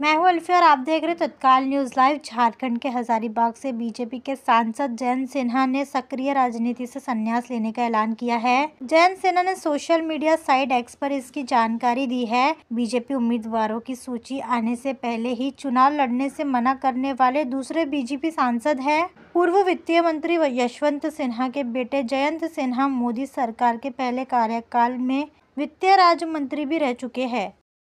मैं हूं अल्फी और आप देख रहे तत्काल न्यूज़ लाइव झारखंड के हज़ारीबाग से बीजेपी के सांसद जयंत सिन्हा ने सक्रिय राजनीति से संन्यास लेने का ऐलान किया है जयंत सिन्हा ने सोशल मीडिया साइट एक्स पर इसकी जानकारी दी है बीजेपी उम्मीदवारों की सूची आने से पहले ही चुनाव लड़ने से मना करने वाले दूसरे बीजेपी सांसद है पूर्व वित्तीय मंत्री यशवंत सिन्हा के बेटे जयंत सिन्हा मोदी सरकार के पहले कार्यकाल में वित्तीय राज्य मंत्री भी रह चुके हैं